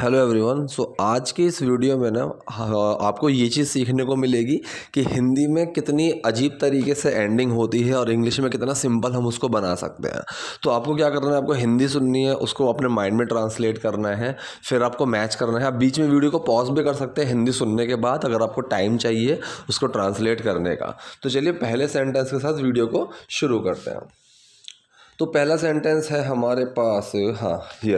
Hello everyone so आज के इस वीडियो में ना आपको ये चीज़ सीखने को मिलेगी कि हिंदी में कितनी अजीब तरीके से एंडिंग होती है और इंग्लिश में कितना सिंपल हम उसको बना सकते हैं तो आपको क्या करना है आपको हिंदी सुननी है उसको अपने माइंड में ट्रांसलेट करना है फिर आपको मैच करना है आप बीच में वीडियो को पॉज भी कर सकते हैं हिंदी सुनने के बाद अगर आपको टाइम चाहिए उसको ट्रांसलेट करने का तो चलिए पहले सेंटेंस के साथ वीडियो को शुरू करते हैं तो पहला सेंटेंस है हमारे पास हाँ ये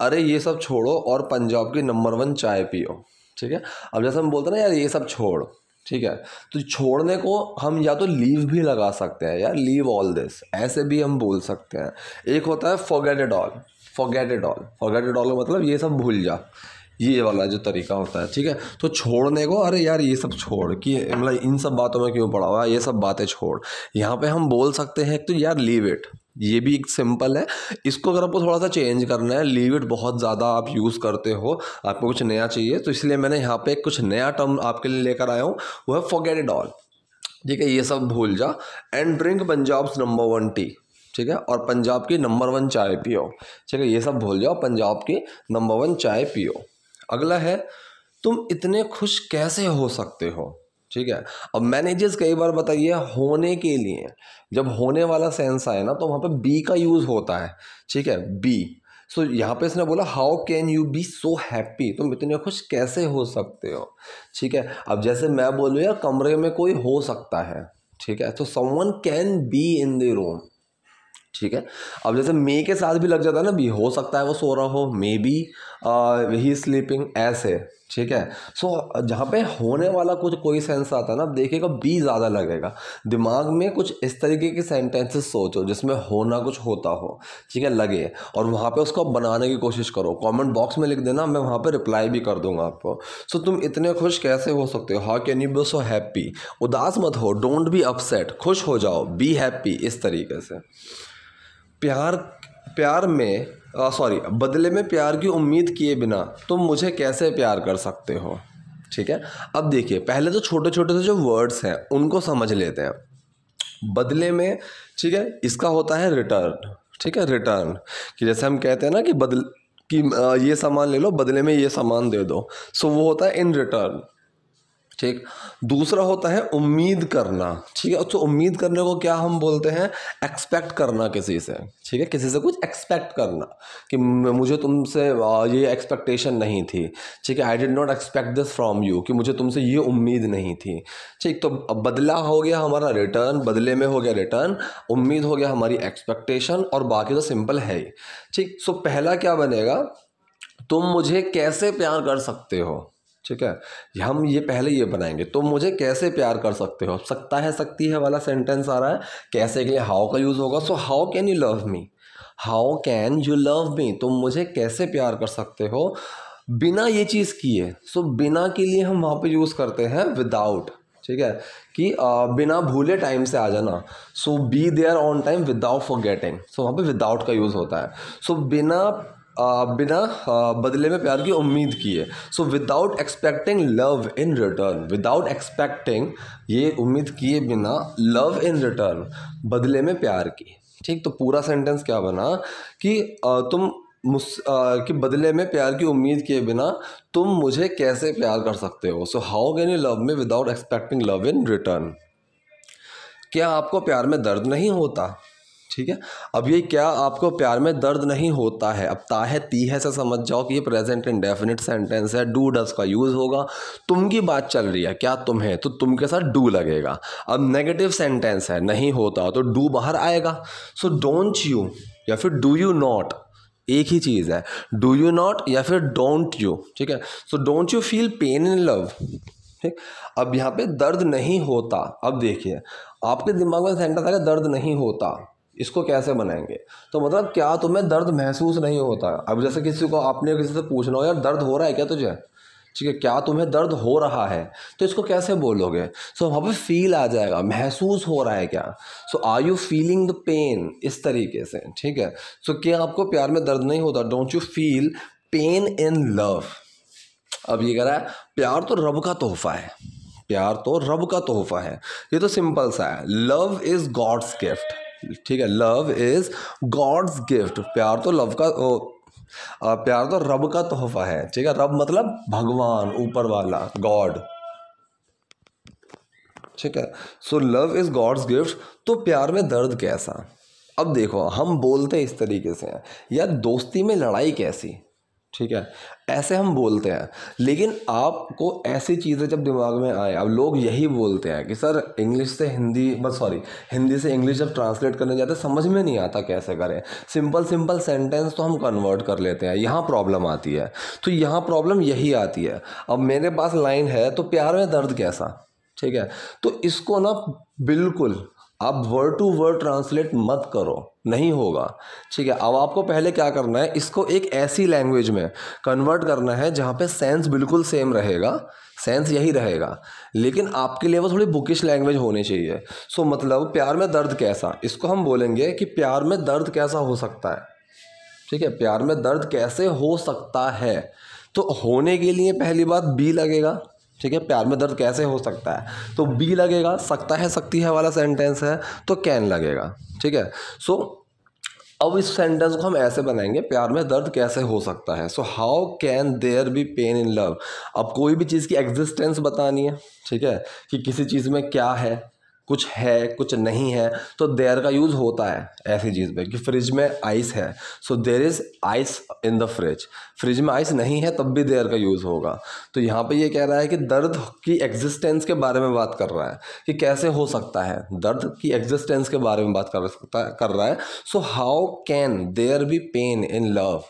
अरे ये सब छोड़ो और पंजाब की नंबर वन चाय पियो ठीक है अब जैसे हम बोलते हैं ना यार ये सब छोड़ ठीक है तो छोड़ने को हम या तो लीव भी लगा सकते हैं यार लीव ऑल दिस ऐसे भी हम बोल सकते हैं एक होता है forget it all forget it all forget it all मतलब ये सब भूल जा ये वाला जो तरीका होता है ठीक है तो छोड़ने को अरे यार ये सब छोड़ कि मतलब इन सब बातों में क्यों पड़ा हुआ ये सब बातें छोड़ यहाँ पे हम बोल सकते हैं तो यार लीव इट ये भी एक सिंपल है इसको अगर आपको थोड़ा सा चेंज करना है लीव इट बहुत ज़्यादा आप यूज़ करते हो आपको कुछ नया चाहिए तो इसलिए मैंने यहाँ पे कुछ नया टर्म आपके लिए लेकर आया हूँ वो है फॉरगेट इट ऑल ठीक है ये सब भूल जा and drink Punjab number one tea ठीक है और पंजाब की नंबर वन चाय पियो ठीक है ये सब भूल जाओ पंजाब की नंबर वन चाय पियो अगला है तुम इतने खुश कैसे हो सकते हो ठीक है अब मैनेजेस कई बार बताइए होने के लिए जब होने वाला सेंस आए ना तो वहाँ पे बी का यूज़ होता है ठीक है बी सो so, यहाँ पे इसने बोला how can you be so happy तुम इतने खुश कैसे हो सकते हो ठीक है अब जैसे मैं बोलूँ यार कमरे में कोई हो सकता है ठीक है तो someone can be in the room ठीक है अब जैसे मे के साथ भी लग जाता है ना बी हो सकता है वो सो रहा हो मे बी ही स्लीपिंग ऐसे ठीक है सो so, जहाँ पे होने वाला कुछ कोई सेंस आता है ना आप देखिएगा बी ज़्यादा लगेगा दिमाग में कुछ इस तरीके के सेंटेंसेस सोचो जिसमें होना कुछ होता हो ठीक है लगे और वहाँ पे उसको बनाने की कोशिश करो कमेंट बॉक्स में लिख देना मैं वहाँ पे रिप्लाई भी कर दूंगा आपको सो so, तुम इतने खुश कैसे हो सकते हो how can you be so happy उदास मत हो डोंट बी अपसेट खुश हो जाओ बी हैप्पी इस तरीके से प्यार प्यार में सॉरी बदले में प्यार की उम्मीद किए बिना तुम मुझे कैसे प्यार कर सकते हो ठीक है अब देखिए पहले तो छोटे छोटे से जो वर्ड्स हैं उनको समझ लेते हैं बदले में ठीक है इसका होता है रिटर्न ठीक है रिटर्न कि जैसे हम कहते हैं ना कि बदल कि ये सामान ले लो बदले में ये सामान दे दो सो वो होता है इन रिटर्न ठीक दूसरा होता है उम्मीद करना ठीक है तो उम्मीद करने को क्या हम बोलते हैं एक्सपेक्ट करना किसी से ठीक है किसी से कुछ एक्सपेक्ट करना कि मुझे तुमसे ये एक्सपेक्टेशन नहीं थी ठीक है I did not expect this from you कि मुझे तुमसे ये उम्मीद नहीं थी ठीक तो बदला हो गया हमारा रिटर्न बदले में हो गया रिटर्न उम्मीद हो गया हमारी एक्सपेक्टेशन और बाकी तो सिंपल है ही ठीक सो पहला क्या बनेगा तुम मुझे कैसे प्यार कर सकते हो ठीक है हम ये पहले ये बनाएंगे तो मुझे कैसे प्यार कर सकते हो सकता है सकती है वाला सेंटेंस आ रहा है कैसे के लिए हाउ का यूज़ होगा so how can you love me how can you love me तुम मुझे कैसे प्यार कर सकते हो बिना ये चीज़ किए सो बिना के लिए हम वहाँ पे यूज़ करते हैं विदाउट ठीक है कि आ, बिना भूले टाइम से आ जाना so be there on time without forgetting so वहाँ पे विदाउट का यूज़ होता है सो so, बिना बिना बदले में प्यार की उम्मीद की है so without expecting love in return without expecting ये उम्मीद किए बिना लव इन रिटर्न बदले में प्यार की ठीक तो पूरा सेंटेंस क्या बना कि तुम मुझ के बदले में प्यार की उम्मीद किए बिना तुम मुझे कैसे प्यार कर सकते हो so how can you love me without expecting love in return क्या आपको प्यार में दर्द नहीं होता ठीक है अब ये क्या आपको प्यार में दर्द नहीं होता है अब ता है ती है से समझ जाओ कि ये प्रेजेंट इंडेफिनिट सेंटेंस है डू डस का यूज़ होगा तुम की बात चल रही है क्या तुम है तो तुम के साथ डू लगेगा अब नेगेटिव सेंटेंस है नहीं होता तो डू बाहर आएगा सो डोंट यू या फिर डू यू नॉट एक ही चीज़ है डू यू नॉट या फिर डोंट यू ठीक है so don't you feel pain in love ठीक अब यहाँ पे दर्द नहीं होता अब देखिए आपके दिमाग में सेंटेंस आ गया दर्द नहीं होता इसको कैसे बनाएंगे तो मतलब क्या तुम्हें दर्द महसूस नहीं होता अब जैसे किसी को आपने किसी से पूछना हो यार दर्द हो रहा है क्या तुझे ठीक है क्या तुम्हें दर्द हो रहा है तो इसको कैसे बोलोगे सो वहाँ पर फील आ जाएगा महसूस हो रहा है क्या so are you feeling the pain इस तरीके से ठीक है सो so, क्या आपको प्यार में दर्द नहीं होता don't you feel pain in love अब ये कह रहा है प्यार तो रब का तोहफा है प्यार तो रब का तोहफा है ये तो सिंपल सा है लव इज़ गॉड्स गिफ्ट ठीक है लव इज़ गॉड्स गिफ्ट प्यार तो लव का ओ, प्यार तो रब का तोहफा है ठीक है रब मतलब भगवान ऊपर वाला गॉड ठीक है so love is God's gift तो प्यार में दर्द कैसा अब देखो हम बोलते इस तरीके से हैं या दोस्ती में लड़ाई कैसी ठीक है ऐसे हम बोलते हैं लेकिन आपको ऐसी चीज़ें जब दिमाग में आए अब लोग यही बोलते हैं कि सर इंग्लिश से हिंदी बस सॉरी हिंदी से इंग्लिश जब ट्रांसलेट करने जाते समझ में नहीं आता कैसे करें सिंपल सिंपल सेंटेंस तो हम कन्वर्ट कर लेते हैं यहाँ प्रॉब्लम आती है तो यहाँ प्रॉब्लम यही आती है अब मेरे पास लाइन है तो प्यार में दर्द कैसा ठीक है तो इसको ना बिल्कुल आप वर्ड टू वर्ड ट्रांसलेट मत करो नहीं होगा ठीक है अब आपको पहले क्या करना है इसको एक ऐसी लैंग्वेज में कन्वर्ट करना है जहाँ पे सेंस बिल्कुल सेम रहेगा सेंस यही रहेगा लेकिन आपके लिए वो थोड़ी बुकिश लैंग्वेज होनी चाहिए सो मतलब प्यार में दर्द कैसा इसको हम बोलेंगे कि प्यार में दर्द कैसा हो सकता है ठीक है प्यार में दर्द कैसे हो सकता है तो होने के लिए पहली बात बी लगेगा ठीक है प्यार में दर्द कैसे हो सकता है तो बी लगेगा सकता है सकती है वाला सेंटेंस है तो कैन लगेगा ठीक है सो अब इस सेंटेंस को हम ऐसे बनाएंगे प्यार में दर्द कैसे हो सकता है so how can there be pain in love अब कोई भी चीज़ की एग्जिस्टेंस बतानी है ठीक है कि किसी चीज़ में क्या है कुछ है कुछ नहीं है तो देयर का यूज़ होता है ऐसी चीज़ पे कि फ्रिज में आइस है so there is ice in the fridge fridge में आइस नहीं है तब भी देयर का यूज़ होगा तो यहाँ पे ये कह रहा है कि दर्द की एग्जिस्टेंस के बारे में बात कर रहा है कि कैसे हो सकता है दर्द की एग्जिस्टेंस के बारे में बात कर सकता कर रहा है so how can there be pain in love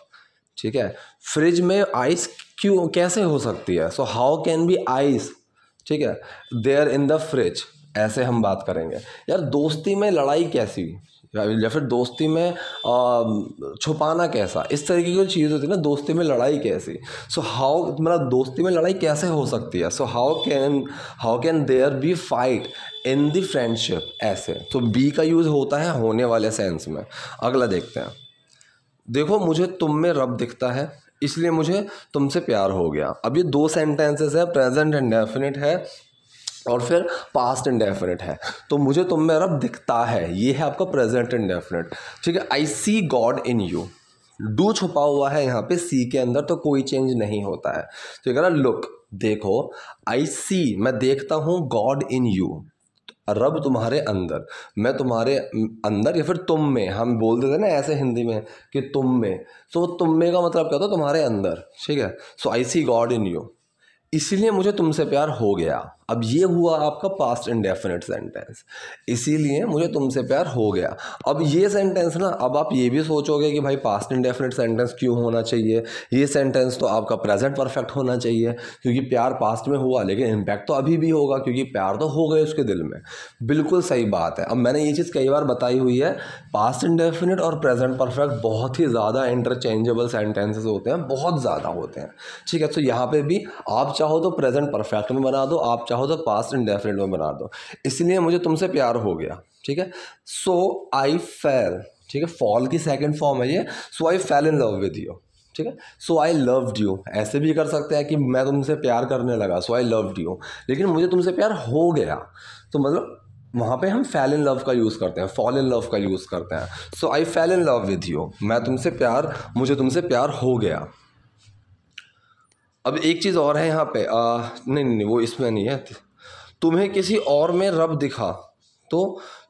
ठीक है फ्रिज में आइस क्यों कैसे हो सकती है so how can be ice ठीक है देयर इन द फ्रिज ऐसे हम बात करेंगे यार दोस्ती में लड़ाई कैसी या फिर दोस्ती में छुपाना कैसा इस तरीके की जो चीज़ होती है ना दोस्ती में लड़ाई कैसी सो हाउ मतलब दोस्ती में लड़ाई कैसे हो सकती है so how can how can there be fight in the friendship ऐसे तो बी का यूज़ होता है होने वाले सेंस में अगला देखते हैं देखो मुझे तुम में रब दिखता है इसलिए मुझे तुमसे प्यार हो गया अब ये दो सेंटेंसेस है प्रेजेंट एंड डेफिनेट है और फिर पास्ट इंडेफिनिट है तो मुझे तुम में रब दिखता है ये है आपका प्रेजेंट इंडेफिनिट ठीक है I see God in you डू छुपा हुआ है यहाँ पे सी के अंदर तो कोई चेंज नहीं होता है तो कह रहा लुक देखो आई सी मैं देखता हूँ गॉड इन यू रब तुम्हारे अंदर मैं तुम्हारे अंदर या फिर तुम में हम बोल देते ना ऐसे हिंदी में कि तुम में तो so, तुम में का मतलब क्या होता है तुम्हारे अंदर ठीक है so I see God in you इसीलिए मुझे तुमसे प्यार हो गया अब ये हुआ आपका पास्ट इंडेफिनिट सेंटेंस इसीलिए मुझे तुमसे प्यार हो गया अब ये सेंटेंस ना अब आप ये भी सोचोगे कि भाई पास्ट इंडेफिनिट सेंटेंस क्यों होना चाहिए ये सेंटेंस तो आपका प्रेजेंट परफेक्ट होना चाहिए क्योंकि प्यार पास्ट में हुआ लेकिन इम्पैक्ट तो अभी भी होगा क्योंकि प्यार तो हो गए उसके दिल में बिल्कुल सही बात है अब मैंने ये चीज़ कई बार बताई हुई है पास्ट इंडेफिनिट और प्रेजेंट परफेक्ट बहुत ही ज़्यादा इंटरचेंजेबल सेंटेंसेज होते हैं बहुत ज़्यादा होते हैं ठीक है तो यहाँ पर भी आप चाहो तो प्रेजेंट परफेक्ट में बना दो आप चाहो चाहो तो पास्ट इंडेफिनेट में बना दो इसलिए मुझे तुमसे प्यार हो गया ठीक है सो आई फेल ठीक है फॉल की सेकेंड फॉर्म है ये so I fell in love with you ठीक है सो आई लव्ड यू ऐसे भी कर सकते हैं कि मैं तुमसे प्यार करने लगा सो आई लव्ड यू लेकिन मुझे तुमसे प्यार हो गया तो मतलब वहाँ पे हम फेल इन लव का यूज़ करते हैं फॉल इन लव का यूज़ करते हैं so I fell in love with you मैं तुमसे प्यार मुझे तुमसे प्यार हो गया अब एक चीज़ और है यहाँ पे आ, नहीं नहीं वो इसमें नहीं है तुम्हें किसी और में रब दिखा तो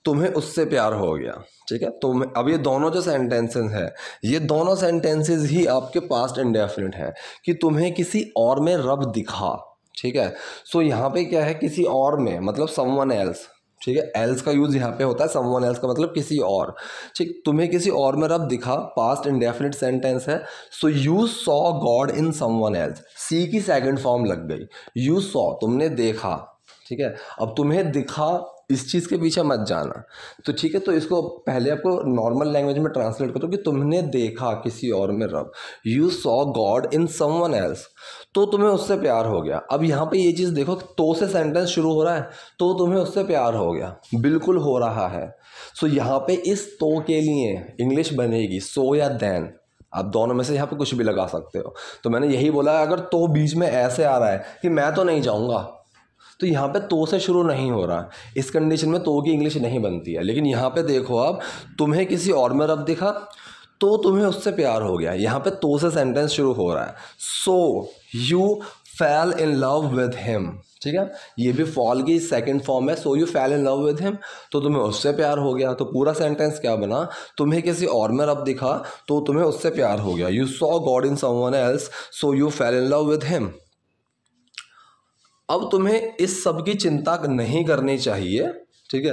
तुम्हें उससे प्यार हो गया ठीक है तो अब ये दोनों जो सेंटेंसेस हैं ये दोनों सेंटेंसेस ही आपके पास्ट इंडेफिनिट हैं कि तुम्हें किसी और में रब दिखा ठीक है सो so यहाँ पे क्या है किसी और में मतलब समवन एल्स ठीक है एल्स का यूज़ यहाँ पे होता है समवन एल्स का मतलब किसी और ठीक तुम्हें किसी और में रब दिखा पास्ट इंडेफिनिट सेंटेंस है so you saw God in someone else see की सेकंड फॉर्म लग गई यू सॉ तुमने देखा ठीक है अब तुम्हें दिखा इस चीज़ के पीछे मत जाना तो ठीक है तो इसको पहले आपको नॉर्मल लैंग्वेज में ट्रांसलेट करो कि तुमने देखा किसी और में रब you saw God in someone else तो तुम्हें उससे प्यार हो गया अब यहाँ पे ये चीज़ देखो तो से सेंटेंस शुरू हो रहा है तो तुम्हें उससे प्यार हो गया बिल्कुल हो रहा है सो so, यहाँ पे इस तो के लिए इंग्लिश बनेगी सो या देन आप दोनों में से यहाँ पे कुछ भी लगा सकते हो तो मैंने यही बोला अगर तो बीच में ऐसे आ रहा है कि मैं तो नहीं जाऊँगा तो यहाँ पे तो से शुरू नहीं हो रहा इस कंडीशन में तो की इंग्लिश नहीं बनती है लेकिन यहाँ पे देखो आप तुम्हें किसी और में रब दिखा तो तुम्हें उससे प्यार हो गया यहाँ पे तो से सेंटेंस शुरू हो रहा है so you fell in love with him ठीक है ये भी फॉल की सेकेंड फॉर्म है so you fell in love with him तो तुम्हें उससे प्यार हो गया तो पूरा सेंटेंस क्या बना तुम्हें किसी और में रब दिखा तो तुम्हें उससे प्यार हो गया you saw God in someone else so you fell in love with him अब तुम्हें इस सब की चिंता नहीं करनी चाहिए ठीक है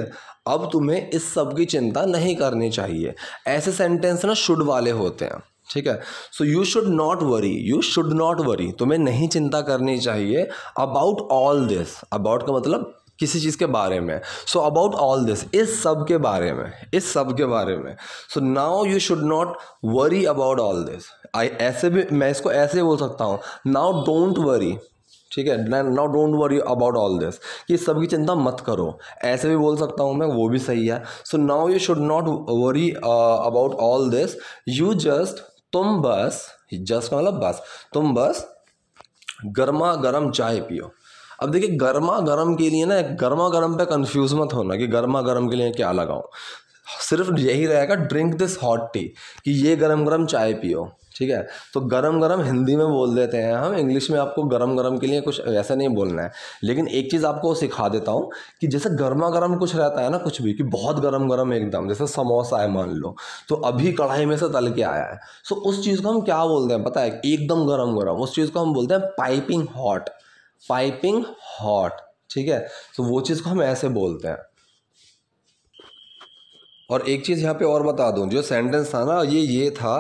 अब तुम्हें इस सब की चिंता नहीं करनी चाहिए ऐसे सेंटेंस ना शुड वाले होते हैं ठीक है so you should not worry you should not worry तुम्हें नहीं चिंता करनी चाहिए अबाउट ऑल दिस अबाउट का मतलब किसी चीज़ के बारे में सो अबाउट ऑल दिस इस सब के बारे में इस सब के बारे में so now you should not worry about all this I ऐसे भी मैं इसको ऐसे बोल सकता हूँ नाओ डोंट वरी ठीक है now don't worry about all this कि सबकी चिंता मत करो ऐसे भी बोल सकता हूँ मैं वो भी सही है so now you should not worry about all this you just तुम बस जस्ट मतलब बस तुम बस गर्मा गर्म चाय पियो अब देखिए गर्मा गर्म के लिए ना गर्मा गर्म पे कंफ्यूज मत होना कि गर्मा गर्म के लिए क्या लगाओ सिर्फ यही रहेगा ड्रिंक दिस हॉट टी कि ये गर्म गर्म चाय पियो ठीक है तो गरम गरम हिंदी में बोल देते हैं हम इंग्लिश में आपको गरम गरम के लिए कुछ ऐसा नहीं बोलना है लेकिन एक चीज़ आपको सिखा देता हूँ कि जैसे गर्मा गर्म कुछ रहता है ना कुछ भी कि बहुत गर्म गर्म एकदम जैसे समोसा है मान लो तो अभी कढ़ाई में से तल के आया है सो तो उस चीज़ को हम क्या बोलते हैं पता है एकदम गर्म गर्म उस चीज़ को हम बोलते हैं पाइपिंग हॉट पाइपिंग हॉट ठीक है तो वो चीज़ को हम ऐसे बोलते हैं और एक चीज़ यहाँ पे और बता दूँ जो सेंटेंस था ना ये ये था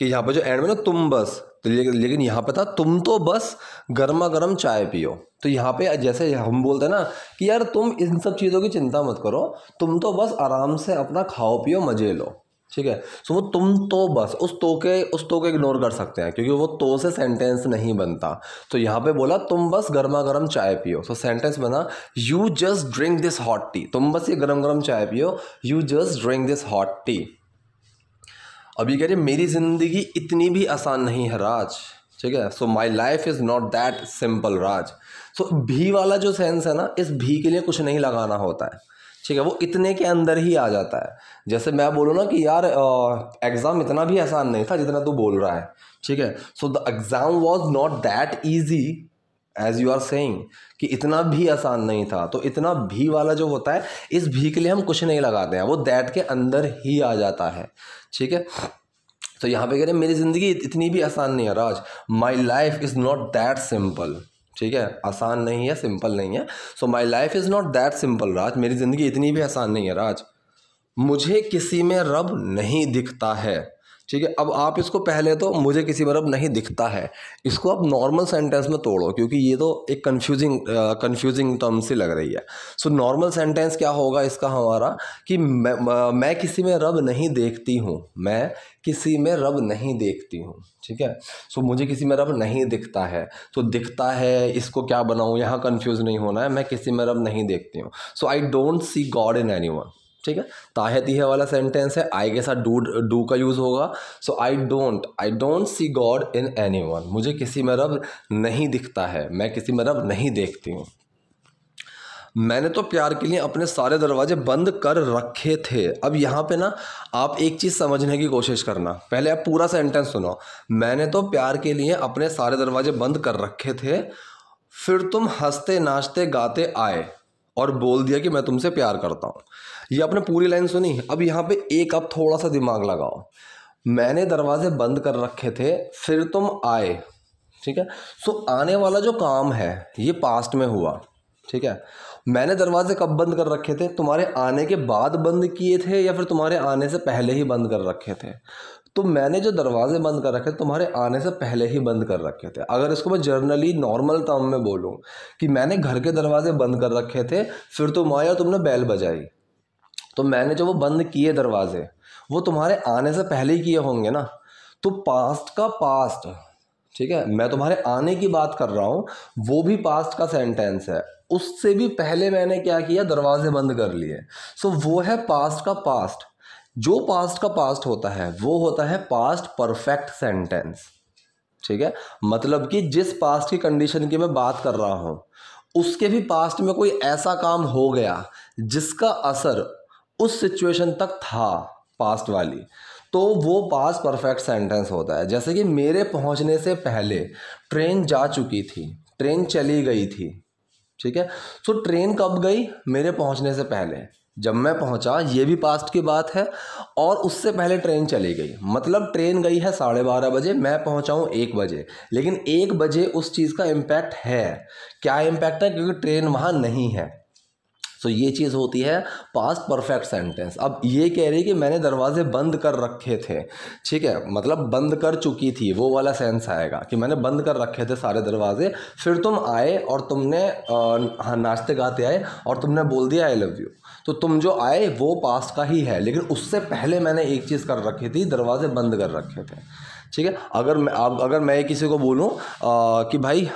कि यहाँ पर जो एंड में ना तुम बस तो ले, लेकिन यहाँ पर था तुम तो बस गर्मा गर्म चाय पियो तो यहाँ पे जैसे हम बोलते हैं ना कि यार तुम इन सब चीज़ों की चिंता मत करो तुम तो बस आराम से अपना खाओ पियो मज़े लो ठीक है सो वो तुम तो बस उस तो के उस तो के इग्नोर कर सकते हैं क्योंकि वो तो से सेंटेंस नहीं बनता तो यहाँ पे बोला तुम बस गर्मा गर्म चाय पियो सो सेंटेंस बना you just drink this hot tea तुम बस ये गर्म गर्म चाय पियो you just drink this hot tea अब ये कह रहे मेरी ज़िंदगी इतनी भी आसान नहीं है राज ठीक है so my life is not that simple Raj so भी वाला जो सेंस है ना इस भी के लिए कुछ नहीं लगाना होता है ठीक है वो इतने के अंदर ही आ जाता है जैसे मैं बोलूँ ना कि यार एग्ज़ाम इतना भी आसान नहीं था जितना तू बोल रहा है ठीक है so the exam was not that easy as you are saying कि इतना भी आसान नहीं था तो इतना भी वाला जो होता है इस भी के लिए हम कुछ नहीं लगाते हैं वो दैट के अंदर ही आ जाता है ठीक है तो यहाँ पे कह रहे हैं मेरी ज़िंदगी इतनी भी आसान नहीं है Raj my life is not that simple ठीक है आसान नहीं है सिंपल नहीं है so my life is not that simple Raj मेरी ज़िंदगी इतनी भी आसान नहीं है राज मुझे किसी में रब नहीं दिखता है ठीक है अब आप इसको पहले तो मुझे किसी बर्फ नहीं दिखता है इसको आप नॉर्मल सेंटेंस में तोड़ो क्योंकि ये तो एक कंफ्यूजिंग कंफ्यूजिंग टर्म सी लग रही है सो नॉर्मल सेंटेंस क्या होगा इसका हमारा कि मैं, मैं किसी में रब नहीं देखती हूँ मैं किसी में रब नहीं देखती हूँ ठीक है सो मुझे किसी में रब नहीं दिखता है तो दिखता है इसको क्या बनाऊँ यहाँ कन्फ्यूज़ नहीं होना है मैं किसी में रब नहीं देखती हूँ so I don't see God in anyone ठीक है ताहत यह वाला सेंटेंस है आई के साथ डू डू का यूज़ होगा so I don't I don't see God in anyone मुझे किसी में रब नहीं दिखता है मैं किसी में रब नहीं देखती हूँ मैंने तो प्यार के लिए अपने सारे दरवाजे बंद कर रखे थे अब यहाँ पे ना आप एक चीज़ समझने की कोशिश करना पहले आप पूरा सेंटेंस सुनो मैंने तो प्यार के लिए अपने सारे दरवाजे बंद कर रखे थे फिर तुम हंसते नाचते गाते आए और बोल दिया कि मैं तुमसे प्यार करता हूँ ये आपने पूरी लाइन सुनी अब यहाँ पे एक आप थोड़ा सा दिमाग लगाओ मैंने दरवाजे बंद कर रखे थे फिर तुम आए ठीक है सो आने वाला जो काम है ये पास्ट में हुआ ठीक है मैंने दरवाजे कब बंद कर रखे थे तुम्हारे आने के बाद बंद किए थे या फिर तुम्हारे आने से पहले ही बंद कर रखे थे तो मैंने जो दरवाजे बंद कर रखे तुम्हारे आने से पहले ही बंद कर रखे थे अगर इसको मैं जर्नली नॉर्मल टर्म में बोलूँ कि मैंने घर के दरवाजे बंद कर रखे थे फिर तुम आए और तुमने बैल बजाई तो मैंने जो वो बंद किए दरवाजे वो तुम्हारे आने से पहले ही किए होंगे ना तो पास्ट का पास्ट ठीक है मैं तुम्हारे आने की बात कर रहा हूँ वो भी पास्ट का सेंटेंस है उससे भी पहले मैंने क्या किया दरवाजे बंद कर लिए सो वो है पास्ट का पास्ट जो पास्ट का पास्ट होता है वो होता है पास्ट परफेक्ट सेंटेंस ठीक है मतलब कि जिस पास्ट की कंडीशन की मैं बात कर रहा हूँ उसके भी पास्ट में कोई ऐसा काम हो गया जिसका असर उस सिचुएशन तक था पास्ट वाली तो वो पास्ट परफेक्ट सेंटेंस होता है जैसे कि मेरे पहुंचने से पहले ट्रेन जा चुकी थी ट्रेन चली गई थी ठीक है सो तो ट्रेन कब गई मेरे पहुंचने से पहले जब मैं पहुंचा ये भी पास्ट की बात है और उससे पहले ट्रेन चली गई मतलब ट्रेन गई है साढ़े बारह बजे मैं पहुंचा हूँ एक बजे लेकिन एक बजे उस चीज़ का इम्पैक्ट है क्या इम्पैक्ट है क्योंकि ट्रेन वहाँ नहीं है सो so, ये चीज़ होती है पास्ट परफेक्ट सेंटेंस अब ये कह रही कि मैंने दरवाजे बंद कर रखे थे ठीक है मतलब बंद कर चुकी थी वो वाला सेंस आएगा कि मैंने बंद कर रखे थे सारे दरवाजे फिर तुम आए और तुमने हाँ नाश्ते गाते आए और तुमने बोल दिया आई लव यू तो तुम जो आए वो पास का ही है लेकिन उससे पहले मैंने एक चीज़ कर रखी थी दरवाजे बंद कर रखे थे ठीक है अगर मैं अब अगर मैं किसी को बोलूँ कि भाई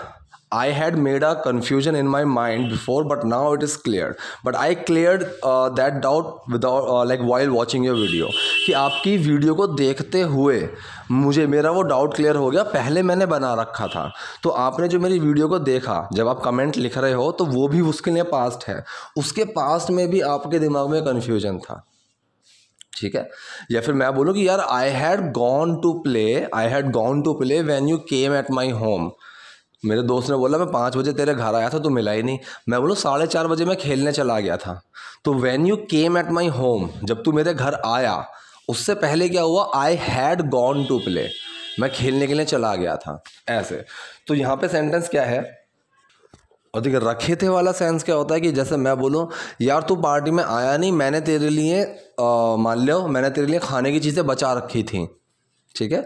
I had made a confusion in my mind before, but now it is clear. But I cleared uh, that doubt without uh, like while watching your video. कि आपकी वीडियो को देखते हुए मुझे मेरा वो डाउट क्लियर हो गया पहले मैंने बना रखा था तो आपने जो मेरी वीडियो को देखा जब आप कमेंट लिख रहे हो तो वो भी उसके लिए पास्ट है उसके पास्ट में भी आपके दिमाग में कन्फ्यूजन था ठीक है या फिर मैं बोलूँ कि यार I had gone to play I had gone to play when you came at my home मेरे दोस्त ने बोला मैं पाँच बजे तेरे घर आया था तू मिला ही नहीं मैं बोलूँ साढ़े चार बजे मैं खेलने चला गया था तो when you came at my home जब तू मेरे घर आया उससे पहले क्या हुआ I had gone to play मैं खेलने के लिए चला गया था ऐसे तो यहाँ पे सेंटेंस क्या है और देखिए रखे थे वाला सेंस क्या होता है कि जैसे मैं बोलूँ यार तू पार्टी में आया नहीं मैंने तेरे लिए मान लो मैंने तेरे लिए खाने की चीज़ें बचा रखी थी ठीक है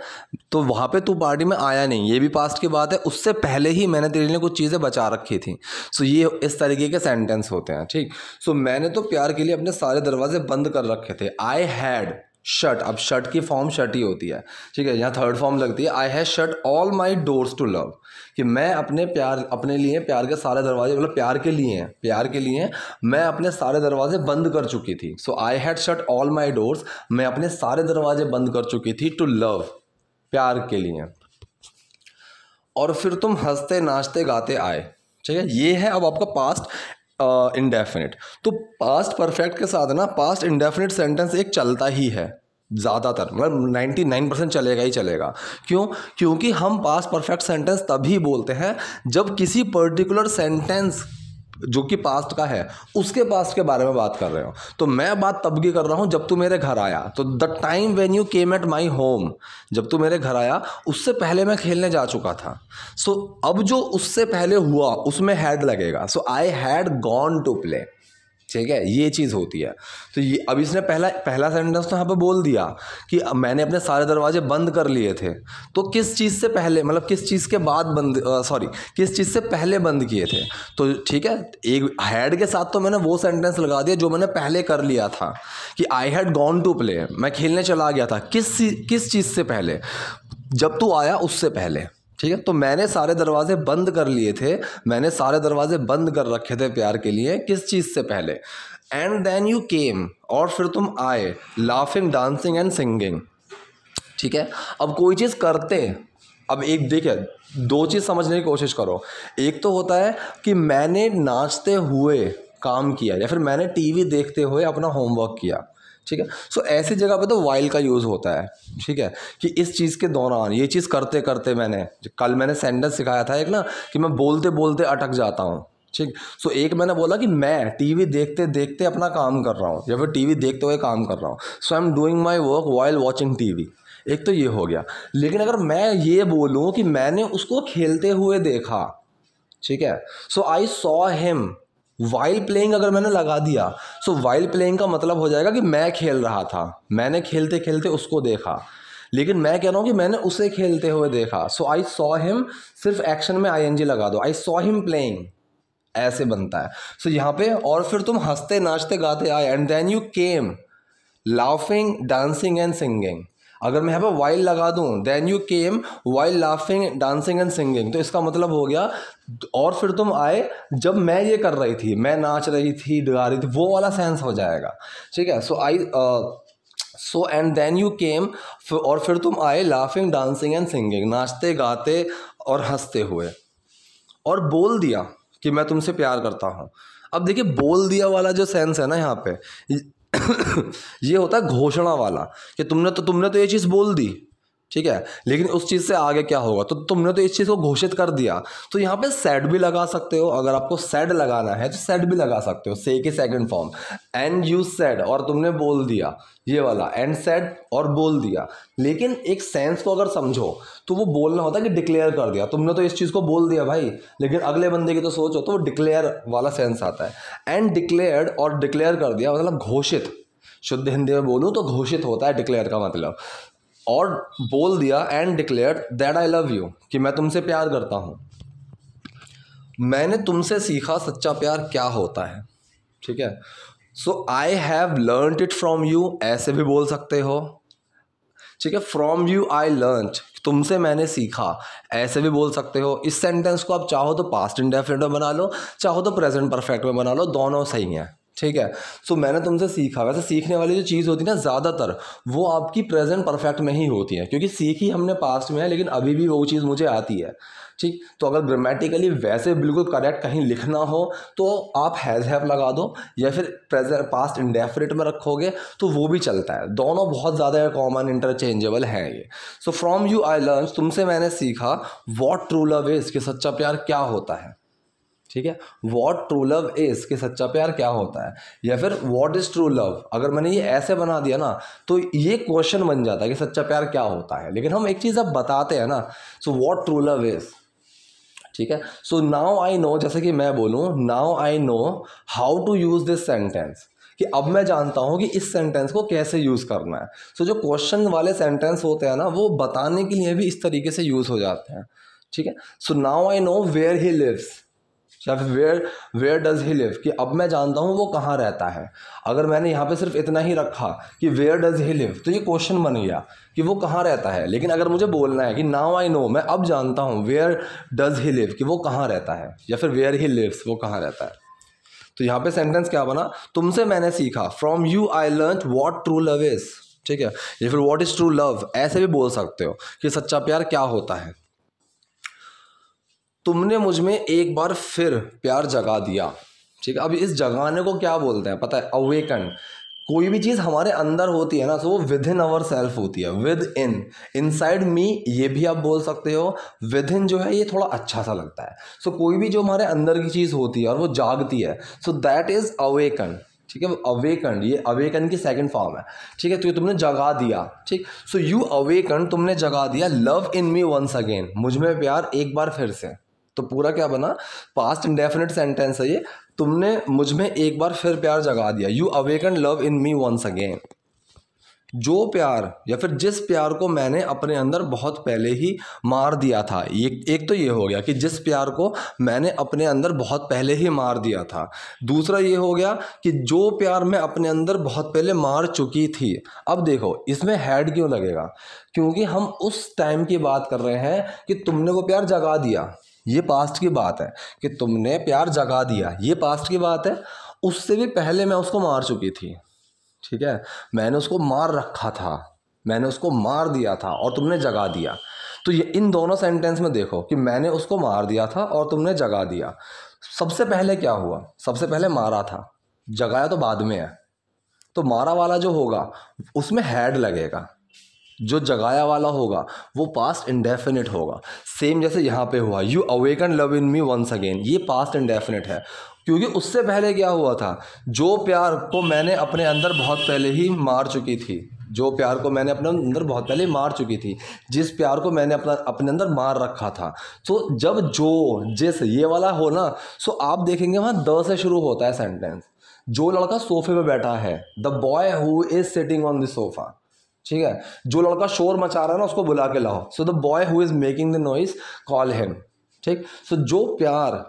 तो वहाँ पे तू पार्टी में आया नहीं ये भी पास्ट की बात है उससे पहले ही मैंने तेरे लिए कुछ चीज़ें बचा रखी थी सो ये इस तरीके के सेंटेंस होते हैं ठीक सो मैंने तो प्यार के लिए अपने सारे दरवाजे बंद कर रखे थे आई हैड शर्ट अब शर्ट की फॉर्म शर्ट ही होती है ठीक है यहाँ थर्ड फॉर्म लगती है I have shut all my doors to love कि मैं अपने प्यार अपने लिए प्यार के सारे दरवाजे मतलब प्यार के लिए हैं प्यार के लिए मैं अपने सारे दरवाजे बंद कर चुकी थी so I had shut all my doors मैं अपने सारे दरवाजे बंद कर चुकी थी टू लव प्यार के लिए और फिर तुम हंसते नाचते गाते आए ठीक है ये है अब आपका पास्ट इंडेफिनिट uh, तो पास्ट परफेक्ट के साथ ना पास्ट इनडेफिनेट सेंटेंस एक चलता ही है ज़्यादातर मतलब नाइन्टी नाइन परसेंट चलेगा ही चलेगा क्यों क्योंकि हम पास परफेक्ट सेंटेंस तभी बोलते हैं जब किसी पर्टिकुलर सेंटेंस जो कि पास्ट का है उसके पास्ट के बारे में बात कर रहे हो तो मैं बात तब की कर रहा हूँ जब तू मेरे घर आया तो the time when you came at my home जब तू मेरे घर आया उससे पहले मैं खेलने जा चुका था सो so, अब जो उससे पहले हुआ उसमें हैड लगेगा so I had gone to play ठीक है ये चीज़ होती है तो ये अब इसने पहला पहला सेंटेंस तो यहाँ पे बोल दिया कि मैंने अपने सारे दरवाजे बंद कर लिए थे तो किस चीज़ से पहले मतलब किस चीज़ के बाद बंद सॉरी किस चीज़ से पहले बंद किए थे तो ठीक है एक हैड के साथ तो मैंने वो सेंटेंस लगा दिया जो मैंने पहले कर लिया था कि I had gone to play मैं खेलने चला गया था किस किस चीज़ से पहले जब तू आया उससे पहले ठीक है तो मैंने सारे दरवाजे बंद कर लिए थे मैंने सारे दरवाजे बंद कर रखे थे प्यार के लिए किस चीज़ से पहले एंड देन यू केम और फिर तुम आए लाफिंग डांसिंग एंड सिंगिंग ठीक है अब कोई चीज़ करते अब एक देखे दो चीज़ समझने की कोशिश करो एक तो होता है कि मैंने नाचते हुए काम किया या फिर मैंने टीवी देखते हुए अपना होमवर्क किया ठीक है सो ऐसी जगह पे तो वाइल का यूज़ होता है ठीक है कि इस चीज़ के दौरान ये चीज़ करते करते मैंने कल मैंने सेंटेंस सिखाया था एक ना कि मैं बोलते बोलते अटक जाता हूँ ठीक सो एक मैंने बोला कि मैं टीवी देखते देखते अपना काम कर रहा हूँ या फिर टीवी देखते हुए काम कर रहा हूँ so I am doing my work while watching TV एक तो ये हो गया लेकिन अगर मैं ये बोलूँ कि मैंने उसको खेलते हुए देखा ठीक है so I saw him while playing अगर मैंने लगा दिया सो वाइल्ड प्लेइंग का मतलब हो जाएगा कि मैं खेल रहा था मैंने खेलते खेलते उसको देखा लेकिन मैं कह रहा हूँ कि मैंने उसे खेलते हुए देखा सो आई सॉ हिम सिर्फ एक्शन में आई लगा दो आई सॉ हिम प्लेइंग ऐसे बनता है सो so, यहाँ पे और फिर तुम हंसते नाचते गाते आए and then you came laughing dancing and singing अगर मैं यहाँ पर वाइल लगा दूँ then you came while laughing dancing and singing तो इसका मतलब हो गया और फिर तुम आए जब मैं ये कर रही थी मैं नाच रही थी डगा रही थी वो वाला सेंस हो जाएगा ठीक है so I saw and then you came और फिर तुम आए लाफिंग डांसिंग एंड सिंगिंग नाचते गाते और हंसते हुए और बोल दिया कि मैं तुमसे प्यार करता हूँ अब देखिए बोल दिया वाला जो सेंस है ना यहाँ पे ये होता है घोषणा वाला कि तुमने तो तुमने तो ये चीज़ बोल दी ठीक है लेकिन उस चीज़ से आगे क्या होगा तो तुमने तो इस चीज़ को घोषित कर दिया तो यहाँ पे सेड भी लगा सकते हो अगर आपको सेड लगाना है तो सेड भी लगा सकते हो से के second form and you said और तुमने बोल दिया ये वाला एंड सेड और बोल दिया लेकिन एक सेंस को अगर समझो तो वो बोलना होता है कि डिक्लेयर कर दिया तुमने तो इस चीज़ को बोल दिया भाई लेकिन अगले बंदे की तो सोचो तो वो डिक्लेयर वाला सेंस आता है एंड डिक्लेयर्ड और डिक्लेयर कर दिया मतलब घोषित शुद्ध हिंदी में बोलूँ तो घोषित होता है डिक्लेयर का मतलब और बोल दिया and declare that I love you कि मैं तुमसे प्यार करता हूँ मैंने तुमसे सीखा सच्चा प्यार क्या होता है ठीक है so I have learn it from you ऐसे भी बोल सकते हो ठीक है फ्रॉम यू आई लर्न तुमसे मैंने सीखा ऐसे भी बोल सकते हो इस सेंटेंस को आप चाहो तो पास्ट इंडेफिनेट में बना लो चाहो तो प्रेजेंट परफेक्ट में बना लो दोनों सही हैं ठीक है सो so, मैंने तुमसे सीखा वैसे सीखने वाली जो चीज़ होती है ना ज़्यादातर वो आपकी प्रेजेंट परफेक्ट में ही होती है क्योंकि सीखी हमने पास्ट में है लेकिन अभी भी वो चीज़ मुझे आती है ठीक तो अगर ग्रामेटिकली वैसे बिल्कुल करेक्ट कहीं लिखना हो तो आप हैज़ हैव लगा दो या फिर प्रेजेंट पास्ट इंडेफिनेट में रखोगे तो वो भी चलता है दोनों बहुत ज़्यादा कॉमन इंटरचेंजेबल हैं ये so from you I learn तुमसे मैंने सीखा वॉट ट्रू लव इज़ कि सच्चा प्यार क्या होता है ठीक है वॉट ट्रू लव इज कि सच्चा प्यार क्या होता है या फिर वॉट इज ट्रू लव अगर मैंने ये ऐसे बना दिया ना तो ये क्वेश्चन बन जाता है कि सच्चा प्यार क्या होता है लेकिन हम एक चीज़ अब बताते हैं ना so what true love is ठीक है सो नाउ आई नो जैसे कि मैं बोलूँ now I know how to use this sentence कि अब मैं जानता हूँ कि इस सेंटेंस को कैसे यूज़ करना है सो so, जो क्वेश्चन वाले सेंटेंस होते हैं ना वो बताने के लिए भी इस तरीके से यूज़ हो जाते हैं ठीक है so now I know where he lives या फिर where where does he live कि अब मैं जानता हूँ वो कहाँ रहता है अगर मैंने यहाँ पे सिर्फ इतना ही रखा कि वेयर डज ही लिव तो ये क्वेश्चन बन गया कि वो कहाँ रहता है लेकिन अगर मुझे बोलना है कि नाउ आई नो मैं अब जानता हूँ वेयर डज ही लिव कि वो कहाँ रहता है या फिर वेयर ही लिव्स वो कहाँ रहता है तो यहाँ पे सेंटेंस क्या बना तुमसे मैंने सीखा from you I learn what true love is ठीक है या फिर वॉट इज़ ट्रू लव ऐसे भी बोल सकते हो कि सच्चा प्यार क्या होता है तुमने मुझ में एक बार फिर प्यार जगा दिया ठीक है अब इस जगाने को क्या बोलते हैं पता है अवेकन कोई भी चीज़ हमारे अंदर होती है ना तो वो विद इन अवर सेल्फ होती है विद इन इन साइड मी ये भी आप बोल सकते हो विद इन जो है ये थोड़ा अच्छा सा लगता है सो so, कोई भी जो हमारे अंदर की चीज़ होती है और वो जागती है सो दैट इज़ अवेकन ठीक है अवेकन ये अवेकन की सेकंड फॉर्म है ठीक है तो तुमने जगा दिया ठीक सो यू अवेकन तुमने जगा दिया love in me once again मुझ में प्यार एक बार फिर से तो पूरा क्या बना पास्ट इंडेफिनेट सेंटेंस है ये तुमने मुझ में एक बार फिर प्यार जगा दिया you awaken love in me once again जो प्यार या फिर जिस प्यार को मैंने अपने अंदर बहुत पहले ही मार दिया था ये एक तो ये हो गया कि जिस प्यार को मैंने अपने अंदर बहुत पहले ही मार दिया था दूसरा ये हो गया कि जो प्यार मैं अपने अंदर बहुत पहले मार चुकी थी अब देखो इसमें हैड क्यों लगेगा क्योंकि हम उस टाइम की बात कर रहे हैं कि तुमने वो प्यार जगा दिया ये पास्ट की बात है कि तुमने प्यार जगा दिया ये पास्ट की बात है उससे भी पहले मैं उसको मार चुकी थी ठीक है मैंने उसको मार रखा था मैंने उसको मार दिया था और तुमने जगा दिया तो ये इन दोनों सेंटेंस में देखो कि मैंने उसको मार दिया था और तुमने जगा दिया सबसे पहले क्या हुआ सबसे पहले मारा था जगाया तो बाद में है तो मारा वाला जो होगा उसमें हैड लगेगा जो जगाया वाला होगा वो पास्ट इंडेफिनिट होगा सेम जैसे यहाँ पे हुआ you awaken love in me once again ये पास्ट इंडेफिनिट है क्योंकि उससे पहले क्या हुआ था जो प्यार को मैंने अपने अंदर बहुत पहले ही मार चुकी थी जो प्यार को मैंने अपने अंदर बहुत पहले मार चुकी थी जिस प्यार को मैंने अपना अपने अंदर मार रखा था तो जब जो जिस ये वाला हो ना सो आप देखेंगे वहाँ द से शुरू होता है सेंटेंस जो लड़का सोफे पे बैठा है the boy who is sitting on the sofa ठीक है जो लड़का शोर मचा रहा है ना उसको बुला के लाओ so the boy who is making the noise call him ठीक सो जो प्यार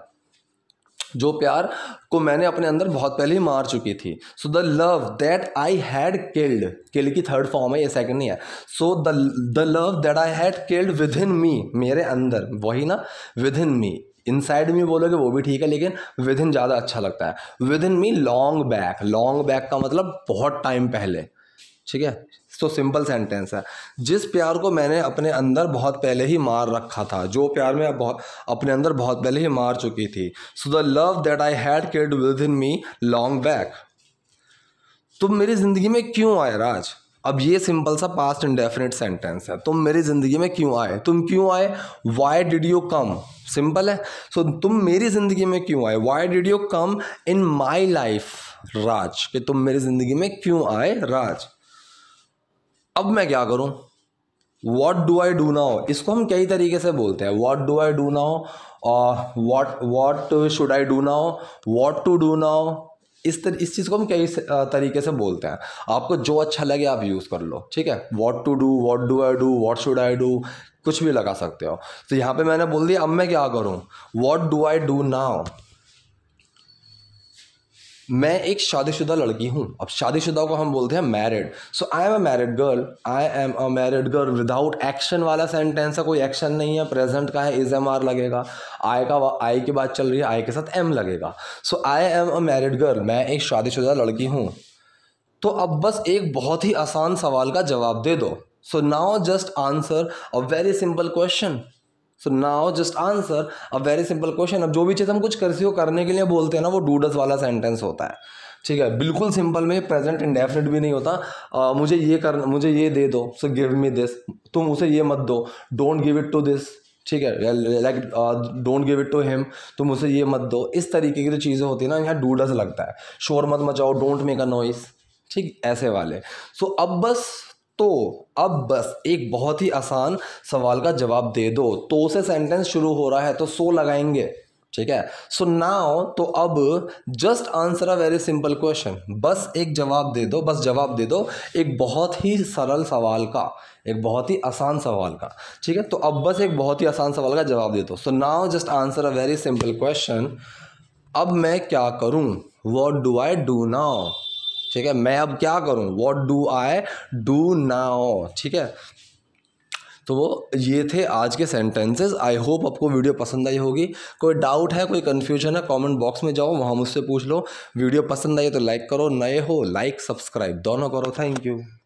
जो प्यार को मैंने अपने अंदर बहुत पहले ही मार चुकी थी so the love that I had killed kill की थर्ड फॉर्म है ये सेकंड नहीं है so the the love that I had killed within me मेरे अंदर वही ना with within me in side में बोलोगे वो भी ठीक है लेकिन विद इन ज़्यादा अच्छा लगता है within me long back long back का मतलब बहुत टाइम पहले ठीक है तो सिंपल सेंटेंस है जिस प्यार को मैंने अपने अंदर बहुत पहले ही मार रखा था जो प्यार मैं बहुत अपने अंदर बहुत पहले ही मार चुकी थी so the love that I had killed within me long back तुम मेरी ज़िंदगी में क्यों आए राज अब ये सिंपल सा पास्ट इंडेफिनेट सेंटेंस है तुम मेरी ज़िंदगी में क्यों आए तुम क्यों आए why did you come simple है सो so, तुम मेरी ज़िंदगी में क्यों आए why did you come in my life Raj कि तुम मेरी ज़िंदगी में क्यों आए राज अब मैं क्या करूँ what do I do now इसको हम कई तरीके से बोलते हैं what do I do now what what should I do now what to do now इस तर, इस चीज़ को हम कई uh, तरीके से बोलते हैं आपको जो अच्छा लगे आप यूज़ कर लो ठीक है what to do what do I do what should I do कुछ भी लगा सकते हो तो यहाँ पे मैंने बोल दिया अब मैं क्या करूँ what do I do now मैं एक शादीशुदा लड़की हूँ अब शादीशुदा को हम बोलते हैं married so I am a married girl I am a married girl without action वाला सेंटेंस है कोई एक्शन नहीं है प्रेजेंट का है इज एम आर लगेगा आई का आई की बात चल रही है आई के साथ एम लगेगा so I am a married girl मैं एक शादीशुदा लड़की हूँ तो अब बस एक बहुत ही आसान सवाल का जवाब दे दो so now just answer a very simple question so now just answer a very simple question अब जो भी चीज़ हम कुछ सी हो करने के लिए बोलते हैं ना वो डूडस वाला सेंटेंस होता है ठीक है बिल्कुल सिंपल में प्रेजेंट इंडेफिनेट भी नहीं होता आ, मुझे ये कर मुझे ये दे दो सो गिव मी दिस तुम उसे ये मत दो don't give it to this ठीक है like don't give it to him तुम उसे ये मत दो इस तरीके की जो तो चीज़ें होती है ना यहाँ डूडस लगता है शोर मत मचाओ डोंट मेक अ नॉइस ठीक ऐसे वाले सो so, अब बस तो अब बस एक बहुत ही आसान सवाल का जवाब दे दो तो से सेंटेंस शुरू हो रहा है तो सो लगाएंगे ठीक है सो so नाउ तो अब just answer a very simple question बस एक जवाब दे दो बस जवाब दे दो एक बहुत ही सरल सवाल का एक बहुत ही आसान सवाल का ठीक है तो अब बस एक बहुत ही आसान सवाल का जवाब दे दो so now just answer a very simple question अब मैं क्या करूं what do I do now ठीक है मैं अब क्या करूँ वॉट डू आई डू नाओ ठीक है तो वो ये थे आज के सेंटेंसेस आई होप आपको वीडियो पसंद आई होगी कोई डाउट है कोई कन्फ्यूजन है कमेंट बॉक्स में जाओ वहाँ मुझसे पूछ लो वीडियो पसंद आई तो लाइक करो नए हो लाइक सब्सक्राइब दोनों करो थैंक यू